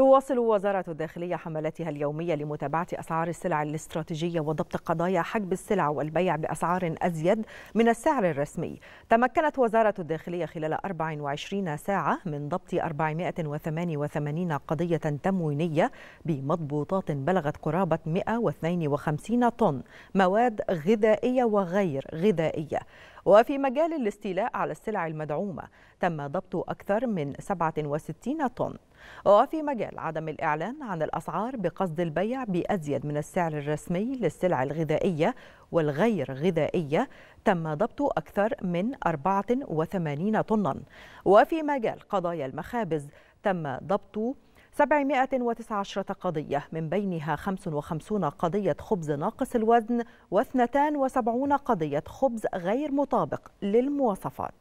تواصل وزارة الداخلية حملاتها اليومية لمتابعة أسعار السلع الاستراتيجية وضبط قضايا حجب السلع والبيع بأسعار أزيد من السعر الرسمي تمكنت وزارة الداخلية خلال 24 ساعة من ضبط 488 قضية تموينية بمضبوطات بلغت قرابة 152 طن مواد غذائية وغير غذائية وفي مجال الاستيلاء على السلع المدعومة تم ضبط أكثر من 67 طن وفي مجال عدم الإعلان عن الأسعار بقصد البيع بأزيد من السعر الرسمي للسلع الغذائية والغير غذائية تم ضبط أكثر من 84 طنا وفي مجال قضايا المخابز تم ضبط 719 قضية من بينها 55 قضية خبز ناقص الوزن و72 قضية خبز غير مطابق للمواصفات